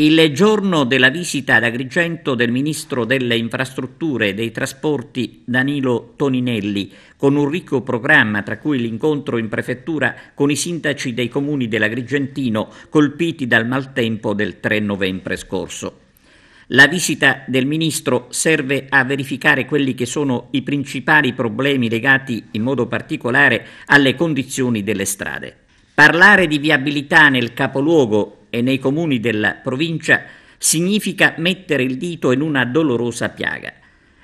Il giorno della visita ad Agrigento del ministro delle Infrastrutture e dei Trasporti Danilo Toninelli, con un ricco programma tra cui l'incontro in prefettura con i sindaci dei comuni dell'Agrigentino colpiti dal maltempo del 3 novembre scorso. La visita del ministro serve a verificare quelli che sono i principali problemi legati in modo particolare alle condizioni delle strade. Parlare di viabilità nel capoluogo e nei comuni della provincia significa mettere il dito in una dolorosa piaga.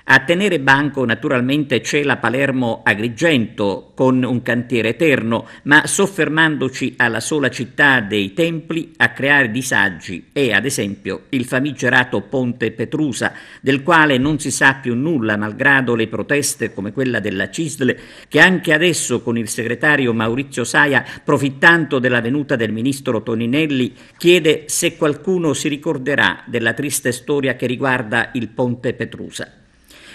A tenere banco naturalmente c'è la Palermo Agrigento con un cantiere eterno, ma soffermandoci alla sola città dei templi a creare disagi è ad esempio il famigerato Ponte Petrusa, del quale non si sa più nulla malgrado le proteste come quella della Cisle che anche adesso con il segretario Maurizio Saia, profittando della venuta del ministro Toninelli, chiede se qualcuno si ricorderà della triste storia che riguarda il Ponte Petrusa.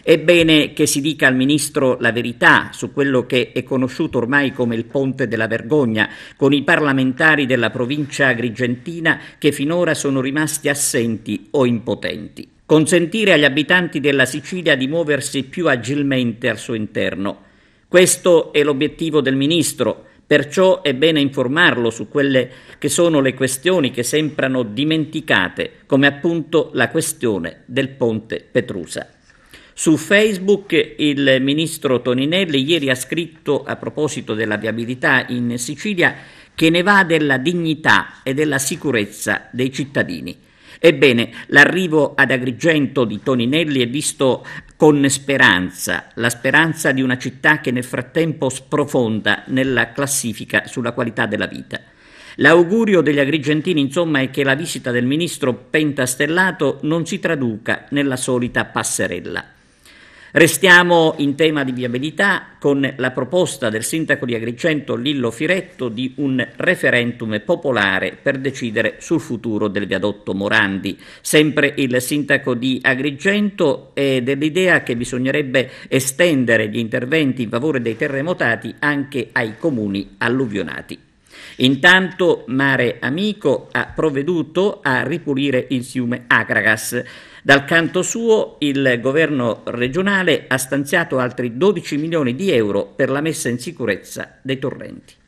È bene che si dica al Ministro la verità su quello che è conosciuto ormai come il ponte della vergogna, con i parlamentari della provincia agrigentina che finora sono rimasti assenti o impotenti. Consentire agli abitanti della Sicilia di muoversi più agilmente al suo interno. Questo è l'obiettivo del Ministro, Perciò è bene informarlo su quelle che sono le questioni che sembrano dimenticate, come appunto la questione del ponte Petrusa. Su Facebook il ministro Toninelli ieri ha scritto a proposito della viabilità in Sicilia che ne va della dignità e della sicurezza dei cittadini. Ebbene, l'arrivo ad Agrigento di Toninelli è visto con speranza, la speranza di una città che nel frattempo sprofonda nella classifica sulla qualità della vita. L'augurio degli agrigentini, insomma, è che la visita del ministro pentastellato non si traduca nella solita passerella. Restiamo in tema di viabilità con la proposta del sindaco di Agricento Lillo Firetto di un referendum popolare per decidere sul futuro del viadotto Morandi. Sempre il sindaco di Agrigento è dell'idea che bisognerebbe estendere gli interventi in favore dei terremotati anche ai comuni alluvionati. Intanto Mare Amico ha provveduto a ripulire il fiume Agragas. Dal canto suo il governo regionale ha stanziato altri 12 milioni di euro per la messa in sicurezza dei torrenti.